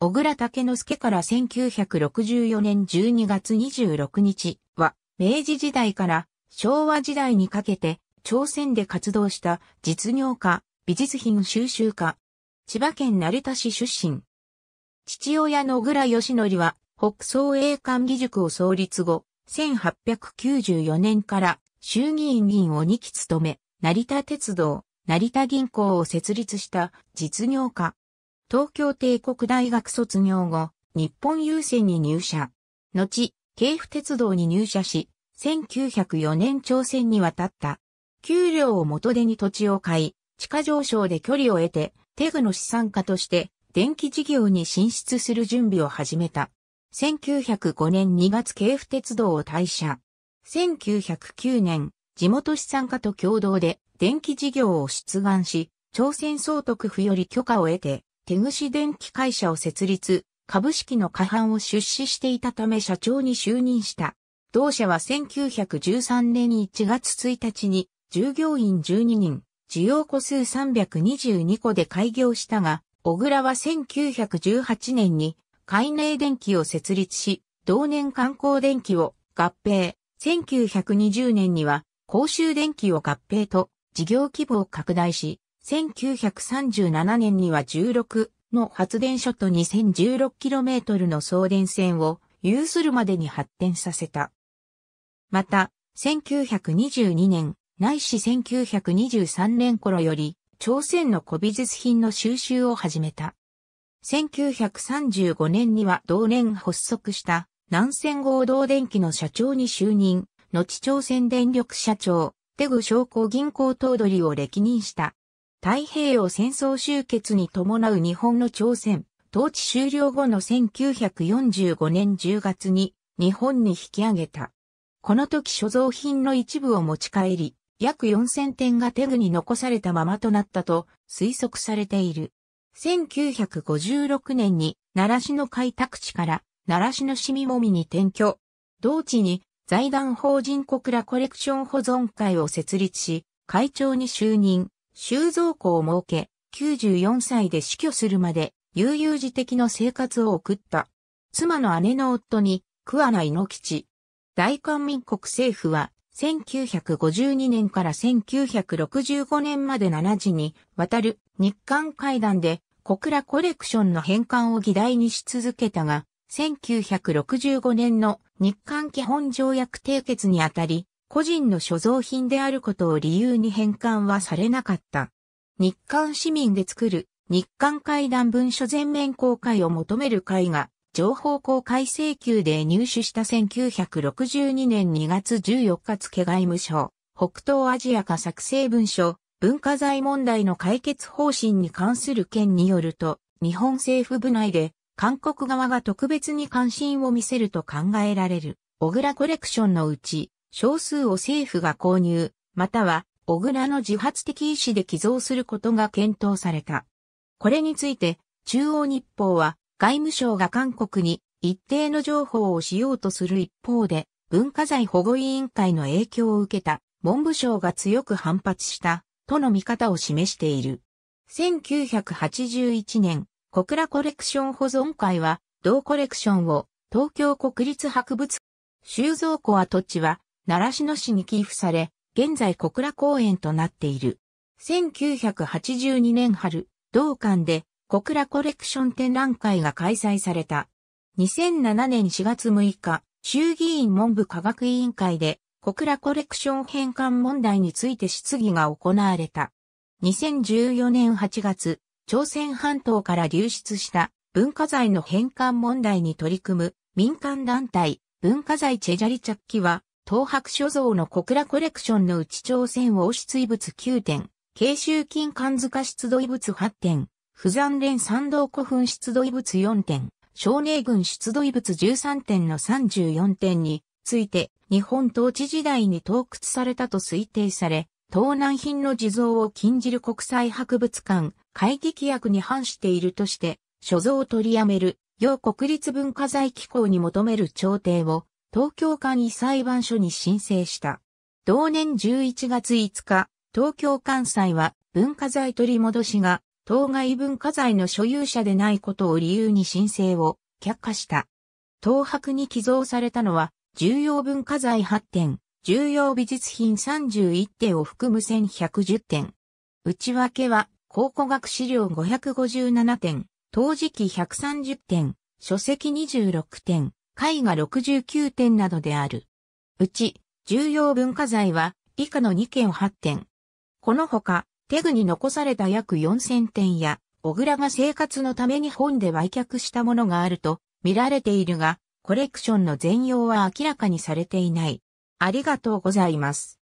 小倉武之助から1964年12月26日は、明治時代から昭和時代にかけて、朝鮮で活動した実業家、美術品収集家、千葉県成田市出身。父親の小倉義則は、北総栄管理塾を創立後、1894年から衆議院議員を2期務め、成田鉄道、成田銀行を設立した実業家。東京帝国大学卒業後、日本郵船に入社。後、京府鉄道に入社し、1904年朝鮮に渡った。給料を元手に土地を買い、地価上昇で距離を得て、テグの資産家として電気事業に進出する準備を始めた。1905年2月京府鉄道を退社。1909年、地元資産家と共同で電気事業を出願し、朝鮮総督府より許可を得て、手串電機会社を設立、株式の過半を出資していたため社長に就任した。同社は1913年1月1日に従業員12人、需要個数322個で開業したが、小倉は1918年に海内電機を設立し、同年観光電機を合併、1920年には公衆電機を合併と事業規模を拡大し、1937年には16の発電所と 2016km の送電線を有するまでに発展させた。また、1922年、ないし1923年頃より、朝鮮の古美術品の収集を始めた。1935年には同年発足した南線合同電機の社長に就任、後朝鮮電力社長、テグ商工銀行頭取を歴任した。太平洋戦争終結に伴う日本の朝鮮、統治終了後の1945年10月に日本に引き上げた。この時所蔵品の一部を持ち帰り、約4000点が手具に残されたままとなったと推測されている。1956年に奈良市の開拓地から奈良市の市民もみに転居。同地に財団法人小倉コレクション保存会を設立し、会長に就任。収蔵庫を設け、94歳で死去するまで悠々自適の生活を送った。妻の姉の夫に桑名猪吉。大韓民国政府は1952年から1965年まで7時に渡る日韓会談で小倉コレクションの返還を議題にし続けたが、1965年の日韓基本条約締結にあたり、個人の所蔵品であることを理由に返還はされなかった。日韓市民で作る日韓会談文書全面公開を求める会が情報公開請求で入手した1962年2月14日付外務省北東アジア化作成文書文化財問題の解決方針に関する件によると日本政府部内で韓国側が特別に関心を見せると考えられる小倉コレクションのうち少数を政府が購入、または、小倉の自発的意思で寄贈することが検討された。これについて、中央日報は、外務省が韓国に一定の情報をしようとする一方で、文化財保護委員会の影響を受けた文部省が強く反発したとの見方を示している。1981年、小倉コレクション保存会は同コレクションを東京国立博物収蔵庫跡地は習志野市に寄付され、現在小倉公園となっている。1982年春、同館で小倉コレクション展覧会が開催された。2007年4月6日、衆議院文部科学委員会で小倉コレクション返還問題について質疑が行われた。2014年8月、朝鮮半島から流出した文化財の返還問題に取り組む民間団体文化財チェジャリチャッキは東博所蔵の小倉コレクションの内朝鮮王室遺物9点、慶州金管塚出土遺物8点、不残連参道古墳出土遺物4点、少年軍出土遺物13点の34点について、日本統治時代に盗掘されたと推定され、盗難品の地蔵を禁じる国際博物館、会議規約に反しているとして、所蔵を取りやめる、要国立文化財機構に求める調停を東京簡易裁判所に申請した。同年11月5日、東京関西は文化財取り戻しが当該文化財の所有者でないことを理由に申請を却下した。東博に寄贈されたのは重要文化財8点、重要美術品31点を含む1110点。内訳は考古学資料557点、陶磁器130点、書籍26点、絵画69点などである。うち、重要文化財は以下の2件8点。このほか、手具に残された約4000点や、小倉が生活のために本で売却したものがあると見られているが、コレクションの全容は明らかにされていない。ありがとうございます。